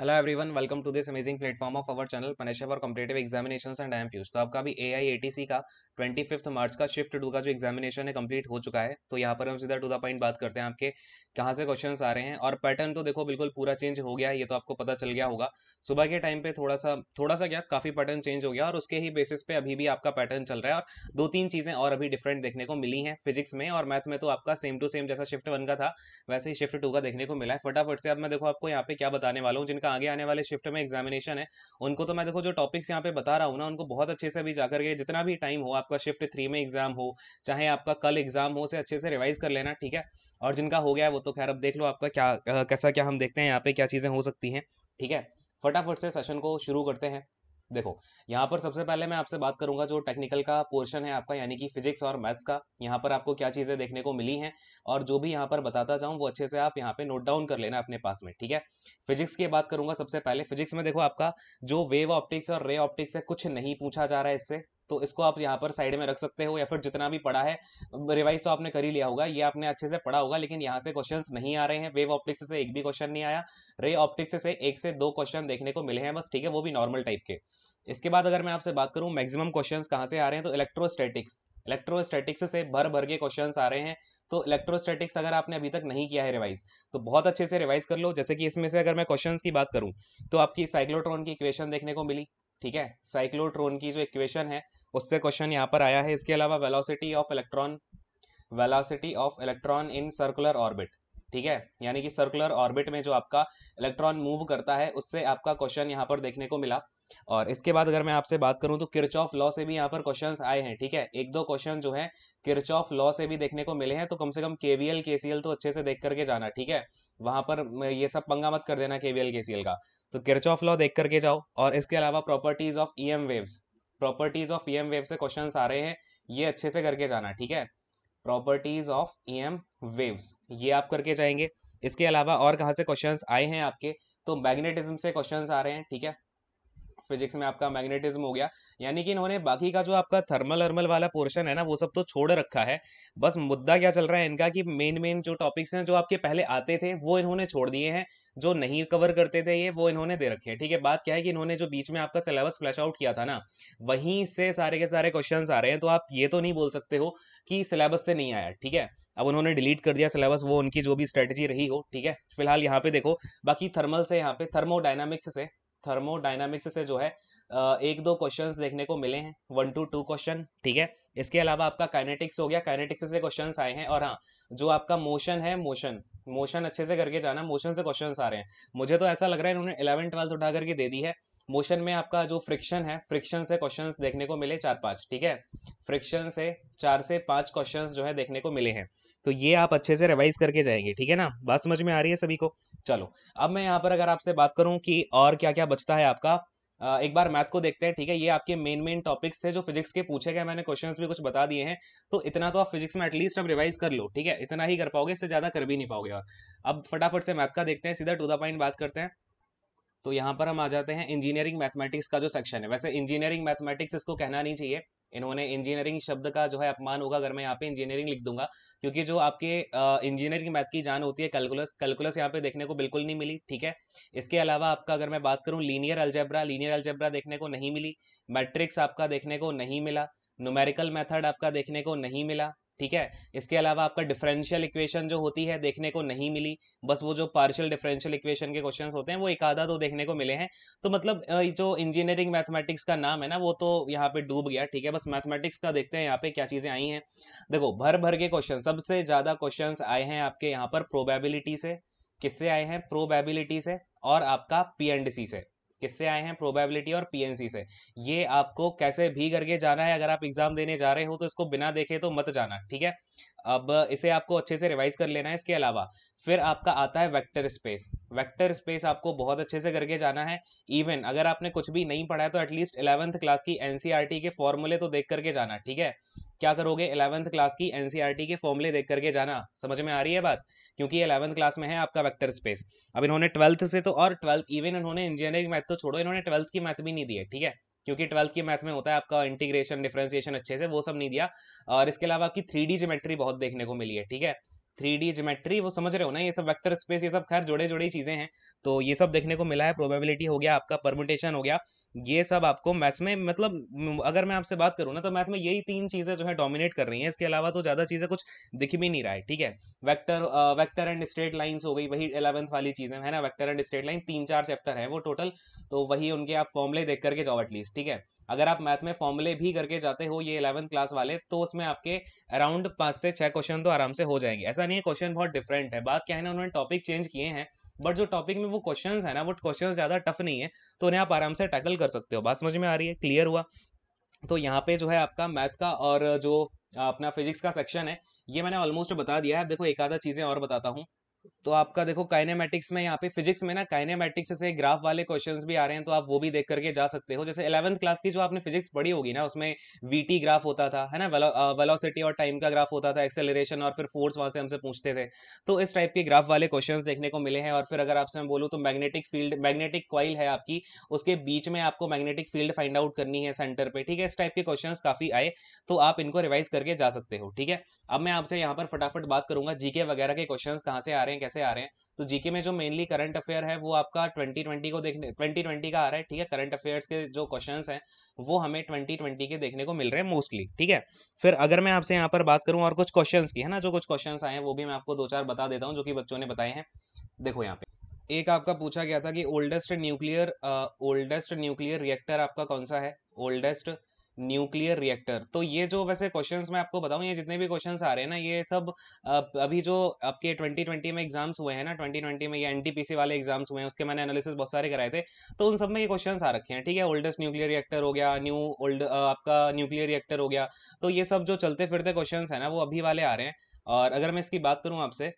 hello everyone welcome to this amazing platform of our channel पनेशा और competitive examination and एम प्यूज तो आपका भी ए आई ए टी सी का ट्वेंटी फिफ्थ मार्च का शिफ्ट टू का जो एग्जामिनेशन है कंप्लीट हो चुका है तो यहाँ पर हम सीधा टू द पॉइंट बात करते हैं आपके कहाँ से क्वेश्चन आ रहे हैं और पैटर्न तो देखो बिल्कुल पूरा चेंज हो गया ये तो आपको पता चल गया होगा सुबह के टाइम पे थोड़ा सा थोड़ा सा क्या काफ़ी पैटर्न चेंज हो गया और उसके ही बेसिस पे अभी भी आपका पैटर्न चल रहा है और दो तीन चीज़ें और अभी डिफरेंट देखने को मिली हैं फिजिक्स में और मैथ में तो आपका सेम टू सेम जैसा शिफ्ट वन का था वैसे ही शिफ्ट टू का देखने को मिला है फटाफट से अब मैं देखो आपको यहाँ पे क्या बताने वाला हूँ जिनका का आगे आने वाले शिफ्ट में एग्जामिनेशन है उनको तो मैं देखो जो टॉपिक्स यहाँ पे बता रहा हूँ ना उनको बहुत अच्छे से भी जाकर के जितना भी टाइम हो आपका शिफ्ट थ्री में एग्जाम हो चाहे आपका कल एग्जाम हो से अच्छे से रिवाइज कर लेना ठीक है और जिनका हो गया है वो तो खैर अब देख लो आपका क्या कैसा क्या हम देखते हैं यहाँ पे क्या चीज़ें हो सकती हैं ठीक है फटाफट से सेशन को शुरू करते हैं देखो यहाँ पर सबसे पहले मैं आपसे बात करूंगा जो टेक्निकल का पोर्शन है आपका यानी कि फिजिक्स और मैथ्स का यहाँ पर आपको क्या चीज़ें देखने को मिली हैं और जो भी यहाँ पर बताता जाऊँ वो अच्छे से आप यहाँ पे नोट डाउन कर लेना अपने पास में ठीक है फिजिक्स की बात करूंगा सबसे पहले फिजिक्स में देखो आपका जो वेव ऑप्टिक्स और रे ऑप्टिक्स है कुछ नहीं पूछा जा रहा है इससे तो इसको आप यहाँ पर साइड में रख सकते हो या फिर जितना भी पढ़ा है रिवाइज तो आपने कर ही लिया होगा ये आपने अच्छे से पढ़ा होगा लेकिन यहाँ से क्वेश्चन नहीं आ रहे हैं वेव ऑप्टिक्स से एक भी क्वेश्चन नहीं आया रे ऑप्टिक्स से एक से दो क्वेश्चन देखने को मिले हैं बस ठीक है वो भी नॉर्मल टाइप के इसके बाद अगर मैं आपसे बात करूं मैक्सिमम क्वेश्चन कहाँ से आ रहे हैं तो इलेक्ट्रोस्टैटिक्स इलेक्ट्रोस्टैटिक्स से भर भर के क्वेश्चंस आ रहे हैं तो इलेक्ट्रोस्टैटिक्स अगर आपने अभी तक नहीं किया है रिवाइज तो बहुत अच्छे से रिवाइज कर लो जैसे कि इसमें से अगर मैं क्वेश्चंस की बात करूं तो आपकी साइक्लोट्रॉन की इक्वेशन देखने को मिली ठीक है साइक्लोट्रोन की जो इक्वेशन है उससे क्वेश्चन यहाँ पर आया है इसके अलावा velocity of electron velocity of electron in circular orbit ठीक है यानी कि सर्कुलर ऑर्बिट में जो आपका इलेक्ट्रॉन मूव करता है उससे आपका क्वेश्चन यहाँ पर देखने को मिला और इसके बाद अगर मैं आपसे बात करूं तो किर्च लॉ से भी यहाँ पर क्वेश्चन आए हैं ठीक है एक दो क्वेश्चन जो है किर्च लॉ से भी देखने को मिले हैं तो कम से कम केवीएल केसीएल तो अच्छे से देख करके जाना ठीक है वहां पर ये सब पंगा मत कर देना केवीएल केसीएल का तो किर्च लॉ देख करके जाओ और इसके अलावा properties of E waves properties of E wave से क्वेश्चन आ रहे हैं ये अच्छे से करके जाना ठीक है properties of E M waves ये आप करके जाएंगे इसके अलावा और कहाँ से क्वेश्चन आए हैं आपके तो मैग्नेटिज्म से क्वेश्चन आ रहे हैं ठीक है फिजिक्स में आपका मैग्नेटिज्म हो गया यानी कि इन्होंने बाकी का जो आपका थर्मल अर्मल वाला पोर्शन है ना वो सब तो छोड़ रखा है बस मुद्दा क्या चल रहा है इनका कि मेन मेन जो टॉपिक्स हैं जो आपके पहले आते थे वो इन्होंने छोड़ दिए हैं जो नहीं कवर करते थे ये वो इन्होंने दे रखे हैं ठीक है बात क्या है कि इन्होंने जो बीच में आपका सिलेबस फ्लैश आउट किया था ना वहीं से सारे के सारे क्वेश्चन आ रहे हैं तो आप ये तो नहीं बोल सकते हो कि सिलेबस से नहीं आया ठीक है अब उन्होंने डिलीट कर दिया सिलेबस वो उनकी जो भी स्ट्रेटेजी रही हो ठीक है फिलहाल यहाँ पे देखो बाकी थर्मल से यहाँ पे थर्मोडाइनमिक्स से थर्मोडाइनमिक्स से जो है एक दो क्वेश्चंस देखने को मिले हैं वन टू टू क्वेश्चन ठीक है इसके अलावा आपका काइनेटिक्स हो गया काइनेटिक्स से क्वेश्चन आए हैं और हाँ जो आपका मोशन है मोशन मोशन अच्छे से करके जाना मोशन से क्वेश्चन आ रहे हैं मुझे तो ऐसा लग रहा है इन्होंने इलेवन ट्वेल्थ उठा करके दे दी है मोशन में आपका जो फ्रिक्शन है फ्रिक्शन से क्वेश्चंस देखने को मिले चार पांच ठीक है फ्रिक्शन से चार से पांच क्वेश्चंस जो है देखने को मिले हैं तो ये आप अच्छे से रिवाइज करके जाएंगे ठीक है ना बात समझ में आ रही है सभी को चलो अब मैं यहाँ पर अगर आपसे बात करूँ कि और क्या क्या बचता है आपका एक बार मैथ को देखते हैं ठीक है ये आपके मेन मेन टॉपिक्स है जो फिजिक्स के पूछे गए मैंने क्वेश्चंस भी कुछ बता दिए हैं तो इतना तो आप फिजिक्स में एटलीस्ट अब रिवाइज कर लो ठीक है इतना ही कर पाओगे इससे ज़्यादा कर भी नहीं पाओगे और अब फटाफट से मैथ का देखते हैं सीधा टू द पॉइंट बात करते हैं तो यहाँ पर हम आ जाते हैं इंजीनियरिंग मैथमेटिक्स का जो सेक्शन है वैसे इंजीनियरिंग मैथमेटिक्स इसको कहना नहीं चाहिए इन्होंने इंजीनियरिंग शब्द का जो है अपमान होगा अगर मैं यहाँ पे इंजीनियरिंग लिख दूंगा क्योंकि जो आपके इंजीनियरिंग मैथ की जान होती है कैलकुलस कैलकुलस यहाँ पे देखने को बिल्कुल नहीं मिली ठीक है इसके अलावा आपका अगर मैं बात करूँ लीनियर अल्जेब्रा लीनियर अल्जेब्रा देखने को नहीं मिली मैट्रिक्स आपका देखने को नहीं मिला न्यूमेरिकल मैथड आपका देखने को नहीं मिला ठीक है इसके अलावा आपका डिफरेंशियल इक्वेशन जो होती है देखने को नहीं मिली बस वो जो पार्शियल डिफरेंशियल इक्वेशन के क्वेश्चंस होते हैं वो एक आधा दो देखने को मिले हैं तो मतलब जो इंजीनियरिंग मैथमेटिक्स का नाम है ना वो तो यहाँ पे डूब गया ठीक है बस मैथमेटिक्स का देखते हैं यहाँ पे क्या चीज़ें आई हैं देखो भर भर के क्वेश्चन सबसे ज़्यादा क्वेश्चन आए हैं आपके यहाँ पर प्रोबेबिलिटी से किससे आए हैं प्रोबेबिलिटी से और आपका पी से किससे आए हैं प्रोबेबिलिटी और पीएनसी से ये आपको कैसे भी करके जाना है अगर आप एग्जाम देने जा रहे हो तो इसको बिना देखे तो मत जाना ठीक है अब इसे आपको अच्छे से रिवाइज कर लेना है इसके अलावा फिर आपका आता है वेक्टर स्पेस वेक्टर स्पेस आपको बहुत अच्छे से करके जाना है इवन अगर आपने कुछ भी नहीं पढ़ा है तो एटलीस्ट इलेवंथ क्लास की एनसीआरटी e के फॉर्मूले तो देख करके जाना ठीक है क्या करोगे इलेवंथ क्लास की एनसीईआरटी e के फॉर्मले देख करके जाना समझ में आ रही है बात क्योंकि इलेवंथ क्लास में है आपका वेक्टर स्पेस अब इन्होंने ट्वेल्थ से तो और ट्वेल्थ इवन इन्होंने इंजीनियरिंग मैथ तो छोड़ो इन्होंने ट्वेल्थ की मैथ भी नहीं दी है ठीक है क्योंकि ट्वेल्थ की मैथ में होता है आपका इंटीग्रेशन डिफ्रेंसिएशन अच्छे से वो सब नहीं दिया और इसके अलावा आपकी थ्री डी बहुत देखने को मिली है ठीक है थ्री डी जोमेट्री वो समझ रहे हो ना ये सब वेक्टर स्पेस ये सब खैर जोड़े जोड़े ही चीज़ें हैं तो ये सब देखने को मिला है प्रोबेबिलिटी हो गया आपका परमुटेशन हो गया ये सब आपको मैथ्स में मतलब अगर मैं आपसे बात करूँ ना तो मैथ में यही तीन चीज़ें जो है डोमिनेट कर रही है इसके अलावा तो ज़्यादा चीज़ें कुछ दिख भी नहीं रहा है ठीक है vector vector and straight lines हो गई वही इलेवंथ वाली चीज़ें है ना वैक्टर एंड स्ट्रेट लाइन तीन चार चैप्टर है वो टोटल तो वही उनके आप फॉर्मुले देख करके जाओ एटलीस्ट ठीक है अगर आप मैथ में फॉर्मुले भी करके जाते हो ये इलेवंथ क्लास वाले तो उसमें आपके अराउंड पांच से छह क्वेश्चन तो आराम से हो जाएंगे ऐसा नहीं है क्वेश्चन बहुत डिफरेंट है बात क्या है ना उन्होंने टॉपिक चेंज किए हैं बट जो टॉपिक में वो क्वेश्चन है ना वो क्वेश्चन ज़्यादा टफ नहीं है तो उन्हें आप आराम से टैकल कर सकते हो बात समझ में आ रही है क्लियर हुआ तो यहाँ पे जो है आपका मैथ का और जो अपना फिजिक्स का सेक्शन है ये मैंने ऑलमोस्ट बता दिया है देखो एक आधा चीज़ें और बताता हूँ तो आपका देखो काइनेमेटिक्स में यहाँ पे फिजिक्स में ना काइनेमेटिक्स से ग्राफ वाले क्वेश्चंस भी आ रहे हैं तो आप वो भी देख करके जा सकते हो जैसे इलेवंथ क्लास की जो आपने फिजिक्स पढ़ी होगी ना उसमें वीटी ग्राफ होता था है ना वेलोसिटी और टाइम का ग्राफ होता था एक्सेलरेशन और फिर फोर्स वहाँ से हमसे पूछते थे तो इस टाइप के ग्राफ वाले क्वेश्चन देखने को मिले हैं और फिर अगर आपसे मैं बोलूँ तो मैग्नेटिक फील्ड मैग्नेटिक कॉइल है आपकी उसके बीच में आपको मैग्नेटिक फील्ड फाइंड आउट करनी है सेंटर पर ठीक है इस टाइप के क्वेश्चन काफी आए तो आप इनको रिवाइज करके जा सकते हो ठीक है अब मैं आपसे यहाँ पर फटाफट बात करूंगा जीके वगैरह के क्वेश्चन कहाँ से आ रहे हैं हैं कैसे आ रहे हैं तो जीके में जो मेनली करंट अफेयर है वो आपका 2020 को देखने 2020 का आ रहा है ठीक है करंट अफेयर्स के जो क्वेश्चन हैं वो हमें 2020 के देखने को मिल रहे हैं मोस्टली ठीक है फिर अगर मैं आपसे यहाँ पर बात करूँ और कुछ क्वेश्चन की है ना जो कुछ क्वेश्चन आए हैं वो भी मैं आपको दो चार बता देता हूँ जो कि बच्चों ने बताए हैं देखो यहाँ पे एक आपका पूछा गया था कि oldest nuclear oldest nuclear reactor आपका कौन सा है ओल्डेस्ट न्यूक्लियर रिएक्टर तो ये जो वैसे क्वेश्चन मैं आपको बताऊँ ये जितने भी क्वेश्चन आ रहे हैं ना ये सब अभी जो आपके ट्वेंटी ट्वेंटी में एग्जाम्स हुए हैं ना ट्वेंटी ट्वेंटी में या एनटीपीसी वाले एग्जाम्स हुए हैं उसके मैंने एनालिसिस बहुत सारे कराए थे तो उन सब में ये क्वेश्चन आ रखे हैं ठीक है ओल्डेस्ट न्यूक्लियर रिएक्टर हो गया न्यू ओल्ड आपका न्यूक्लियर रिएक्टर हो गया तो ये सब जो चलते फिरते क्वेश्चन है ना वो अभी वाले आ रहे हैं और अगर मैं इसकी बात करूँ आपसे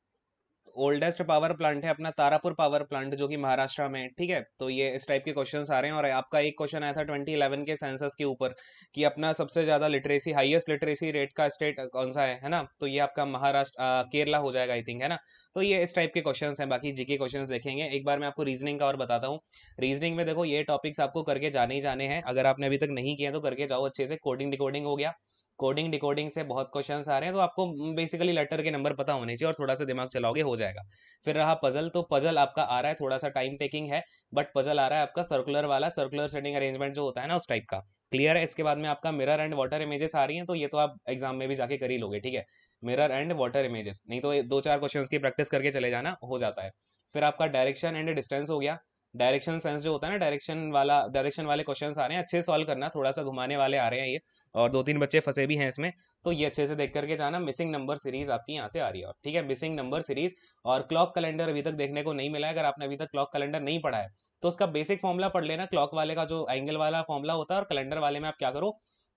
ओल्डेस्ट पावर प्लांट है अपना तारापुर पावर प्लांट जो कि महाराष्ट्र में है ठीक है तो ये इस टाइप के क्वेश्चन आ रहे हैं और आपका एक क्वेश्चन आया था ट्वेंटी इलेवन के सेंसस के ऊपर कि अपना सबसे ज़्यादा लिटरेसी हाईएस्ट लिटरेसी रेट का स्टेट कौन सा है है ना तो ये आपका महाराष्ट्र केरला हो जाएगा आई थिंक है ना तो ये इस टाइप के क्वेश्चन हैं बाकी जीके क्वेश्चन देखेंगे एक बार मैं आपको रीजनिंग का और बताता हूँ रीजनिंग में देखो ये टॉपिक्स आपको करके जाने ही जाने हैं अगर आपने अभी तक नहीं किया तो करके जाओ अच्छे से कोडिंग डिकोडिंग हो गया कोडिंग डिकोडिंग से बहुत क्वेश्चंस आ रहे हैं तो आपको बेसिकली लेटर के नंबर पता होने चाहिए और थोड़ा सा दिमाग चलाओगे हो जाएगा फिर रहा पजल तो पजल आपका आ रहा है थोड़ा सा टाइम टेकिंग है बट पजल आ रहा है आपका सर्कुलर वाला सर्कुलर सेटिंग अरेंजमेंट जो होता है ना उस टाइप का क्लियर है इसके बाद में आपका मिरर एंड वाटर इमेजेस आ रही हैं तो ये तो आप एग्जाम में भी जाके कर ही लोगे ठीक है मिरर एंड वाटर इमेजेस नहीं तो दो चार क्वेश्चन की प्रैक्टिस करके चले जाना हो जाता है फिर आपका डायरेक्शन एंड डिस्टेंस हो गया डायरेक्शन सेंस जो होता है ना डायरेक्शन वाला डायरेक्शन वाले क्वेश्चन आ रहे हैं अच्छे सॉल्व करना थोड़ा सा घुमाने वाले आ रहे हैं ये और दो तीन बच्चे फंसे भी हैं इसमें तो ये अच्छे से देख करके जाना मिसिंग नंबर सीरीज आपकी यहाँ से आ रही है ठीक है मिसिंग नंबर सीरीज और क्लॉक कैलेंडर अभी तक देखने को नहीं मिला है अगर आपने अभी तक क्लॉक कैलेंडर नहीं पढ़ा है तो उसका बेसिक फॉर्मुला पढ़ लेना क्लॉक वाले का जो एंगल वाला फॉर्मुला होता है और कैलेंडर वाले में आप क्या करो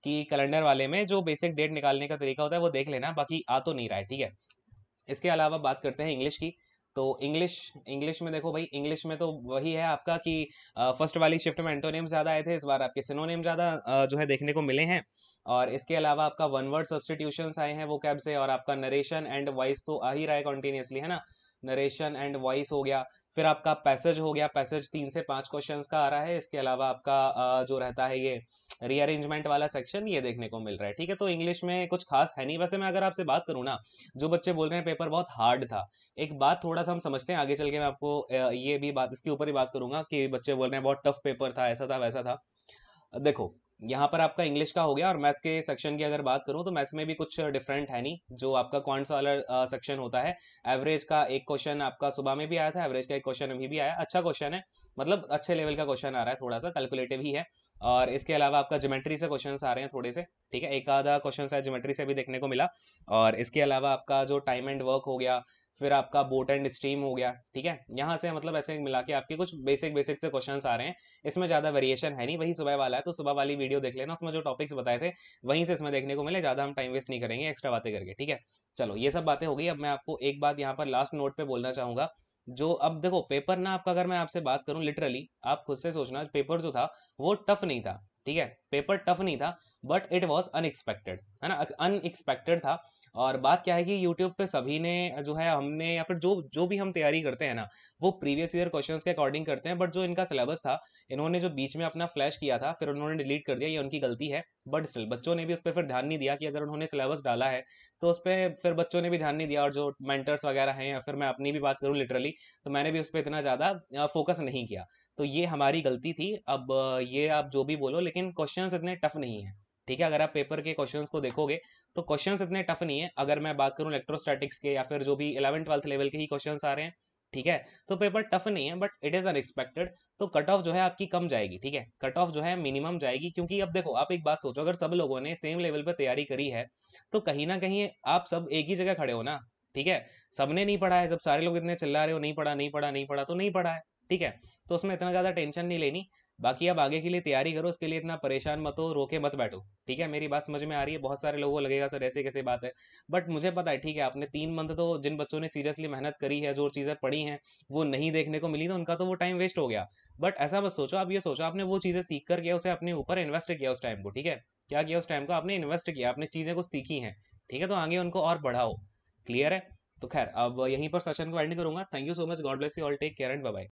कि कैलेंडर वाले में जो बेसिक डेट निकालने का तरीका होता है वो देख लेना बाकी आ तो नहीं रहा है ठीक है इसके अलावा बात करते हैं इंग्लिश की तो इंग्लिश इंग्लिश में देखो भाई इंग्लिश में तो वही है आपका कि फर्स्ट वाली शिफ्ट में एंटोनिम्स ज़्यादा आए थे इस बार आपके सिनोनिम ज़्यादा जो है देखने को मिले हैं और इसके अलावा आपका वन वर्ड सब्सटीट्यूशन आए हैं वो कैब से और आपका नरेशन एंड वॉइस तो आ ही रहा है कॉन्टीन्यूसली है ना नरेशन एंड वॉइस हो गया फिर आपका पैसेज हो गया पैसेज तीन से पांच क्वेश्चन का आ रहा है इसके अलावा आपका जो रहता है ये रीअरेंजमेंट वाला सेक्शन ये देखने को मिल रहा है ठीक है तो इंग्लिश में कुछ खास है नहीं वैसे मैं अगर आपसे बात करूँ ना जो बच्चे बोल रहे हैं पेपर बहुत हार्ड था एक बात थोड़ा सा हम समझते हैं आगे चल के मैं आपको ये भी बात इसके ऊपर ही बात करूंगा कि बच्चे बोल रहे हैं बहुत टफ पेपर था ऐसा था वैसा था देखो यहाँ पर आपका इंग्लिश का हो गया और मैथ्स के सेक्शन की अगर बात करूँ तो मैथ्स में भी कुछ डिफरेंट है नहीं जो आपका क्वांट्स वाला सेक्शन होता है एवरेज का एक क्वेश्चन आपका सुबह में भी आया था एवरेज का एक क्वेश्चन अभी भी आया अच्छा क्वेश्चन है मतलब अच्छे लेवल का क्वेश्चन आ रहा है थोड़ा सा कैलकुलेटिव ही है और इसके अलावा आपका ज्योमेट्री से क्वेश्चन आ रहे हैं थोड़े से ठीक है एक आधा क्वेश्चन है ज्योमेट्री से भी देखने को मिला और इसके अलावा आपका जो टाइम एंड वर्क हो गया फिर आपका बोट एंड स्ट्रीम हो गया ठीक है यहाँ से मतलब ऐसे मिला के आपके कुछ बेसिक बेसिक से क्वेश्चन आ रहे हैं इसमें ज़्यादा वेरिएशन है नहीं वही सुबह वाला है तो सुबह वाली वीडियो देख लेना उसमें जो टॉपिक्स बताए थे वहीं से इसमें देखने को मिले ज़्यादा हम टाइम वेस्ट नहीं करेंगे एक्स्ट्रा बातें करके ठीक है चलो ये सब बातें हो गई अब मैं आपको एक बात यहाँ पर लास्ट नोट पर बोलना चाहूंगा जो अब देखो पेपर ना आपका अगर मैं आपसे बात करूं लिटरली आप खुद से सोचना पेपर जो था वो टफ नहीं था ठीक है पेपर टफ नहीं था बट इट वॉज अनएक्सपेक्टेड है ना अनएक्सपेक्टेड था और बात क्या है कि यूट्यूब पे सभी ने जो है हमने या फिर जो जो भी हम तैयारी करते हैं ना वो प्रीवियस ईयर क्वेश्चन के अकॉर्डिंग करते हैं बट जो इनका सिलेबस था इन्होंने जो बीच में अपना फ्लैश किया था फिर उन्होंने डिलीट कर दिया ये उनकी गलती है बट स्टिल बच्चों ने भी उस पर फिर ध्यान नहीं दिया कि अगर उन्होंने सिलेबस डाला है तो उस पर फिर बच्चों ने भी ध्यान नहीं दिया और जो मेंटर्स वगैरह हैं या फिर मैं अपनी भी बात करूँ लिटरली तो मैंने भी उस पर इतना ज़्यादा फोकस नहीं किया तो ये हमारी गलती थी अब ये आप जो भी बोलो लेकिन क्वेश्चन इतने टफ नहीं है ठीक है अगर आप पेपर के क्वेश्चंस को देखोगे तो क्वेश्चंस इतने टफ नहीं है अगर मैं बात करूं इलेक्ट्रोस्टैटिक्स के या फिर जो भी इलेवन ट्वेल्थ लेवल के ही क्वेश्चंस आ रहे हैं ठीक है तो पेपर टफ नहीं है बट इट इज अनएक्सपेक्टेड तो कट ऑफ जो है आपकी कम जाएगी ठीक है कट ऑफ जो है मिनिमम जाएगी क्योंकि अब देखो आप एक बात सोचो अगर सब लोगों ने सेम लेवल पर तैयारी करी है तो कहीं ना कहीं आप सब एक ही जगह खड़े हो ना ठीक है सबने नहीं पढ़ा है जब सारे लोग इतने चिल्ला रहे हो नहीं पढ़ा नहीं पढ़ा नहीं पढ़ा तो नहीं पढ़ा है ठीक है तो उसमें इतना ज़्यादा टेंशन नहीं लेनी बाकी आप आगे के लिए तैयारी करो उसके लिए इतना परेशान मत हो रोके मत बैठो ठीक है मेरी बात समझ में आ रही है बहुत सारे लोगों को लगेगा सर ऐसे कैसे बात है बट मुझे पता है ठीक है आपने तीन मंथ तो जिन बच्चों ने सीरियसली मेहनत करी है जो चीज़ें पढ़ी हैं वो नहीं देखने को मिली तो उनका तो वो टाइम वेस्ट हो गया बट ऐसा बस सोचो आप ये सोचो आपने वो चीज़ें सीख कर किया उसे अपने ऊपर इन्वेस्ट किया उस टाइम को ठीक है क्या किया उस टाइम को आपने इन्वेस्ट किया आपने चीज़ें को सीखी हैं ठीक है तो आगे उनको और बढ़ाओ क्लियर है तो खैर अब यहीं पर सेशन को एंड करूंगा thank you so much God bless you all take care and bye